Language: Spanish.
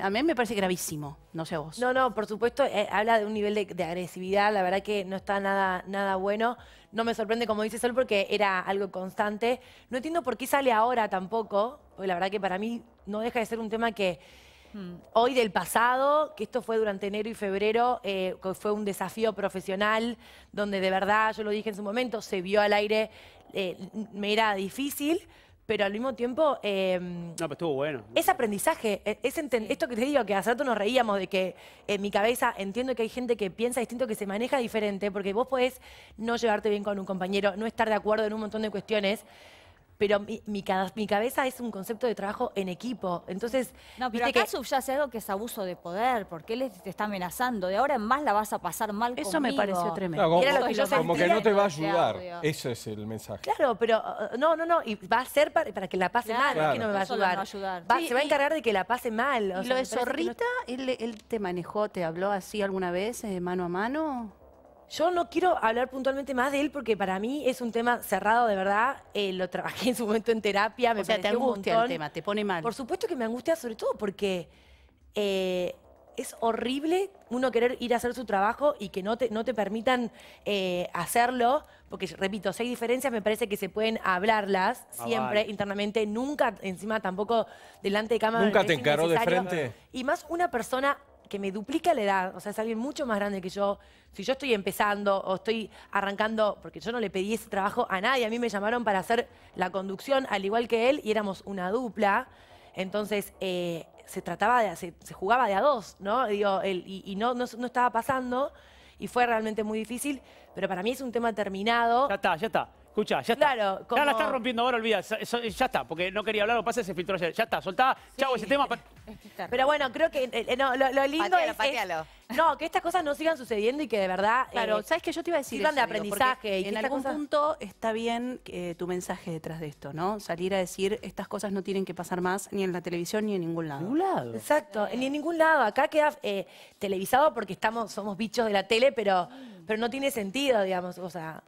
A mí me parece gravísimo, no sé vos. No, no, por supuesto, eh, habla de un nivel de, agresividad, la verdad que no está nada, nada bueno. No me sorprende, como dice Sol, porque era algo constante. No entiendo por qué sale ahora tampoco, porque la verdad que para mí no deja de ser un tema que hmm. hoy del pasado, que esto fue durante enero y febrero, eh, fue un desafío profesional, donde de verdad, yo lo dije en su momento, se vio al aire, eh, me era difícil, pero al mismo tiempo... Em, estuvo bueno. Es aprendizaje, e-, es esto que te digo, que hace rato nos reíamos de que en mi cabeza entiendo que hay gente que piensa distinto, que se maneja diferente, porque vos podés no llevarte bien con un compañero, no estar de acuerdo en un montón de cuestiones, pero mi, mi, cabeza es un concepto de trabajo en equipo. Entonces, no, pero acá que... algo que es abuso de poder, porque él te está amenazando. De ahora en más la vas a pasar mal Eso me pareció tremendo. Era lo que, yo como que no te va a ayudar. Ese es el mensaje. Claro, pero uh, no, no, no. Y va a ser para, que la pase mal, no que no me va a ayudar. se va a encargar de que la pase mal. y lo de Zorrita, él, te manejó, te habló así alguna vez, eh, mano a mano? Yo no quiero hablar puntualmente más de él porque para mí es un tema cerrado, de verdad. Eh, lo trabajé en su momento en terapia, me o sea, te angustia el tema, te pone mal. Por supuesto que me angustia, sobre todo porque eh, es horrible uno querer ir a hacer su trabajo y que no te, no te permitan eh, hacerlo, porque repito, si hay diferencias me parece que se pueden hablarlas ah, siempre internamente, nunca encima tampoco delante de cámara. Nunca te encaró de frente. Y más una persona que me duplica la edad, o sea, es alguien mucho más grande que yo. Si yo estoy empezando o estoy arrancando, porque yo no le pedí ese trabajo a nadie, a mí me llamaron para hacer la conducción al igual que él y éramos una dupla. Entonces, eh, se trataba de, se, jugaba de a dos, ¿no? Digo, y, no, no, no estaba pasando y fue realmente muy difícil, pero para mí es un tema terminado. Ya está, ya está. Escucha, ya está. Claro, Ya la estás rompiendo ahora, olvida. Ya está, porque no quería hablar, lo pasa, se filtró ayer. Ya está, soltá, chau, ese tema. Pero bueno, creo que eh, eh, no, lo, lindo es, No, que estas cosas no sigan sucediendo y que de verdad... Eh, claro, ¿sabes que Yo te iba a decir Sirvan de aprendizaje. y en algún punto está bien tu mensaje detrás de esto, ¿no? Salir a decir, estas cosas no tienen que pasar más ni en la televisión ni en ningún lado. ningún lado. Exacto, ni en ningún lado. Acá queda televisado porque estamos, somos bichos de la tele, pero, pero no tiene sentido, digamos, o sea...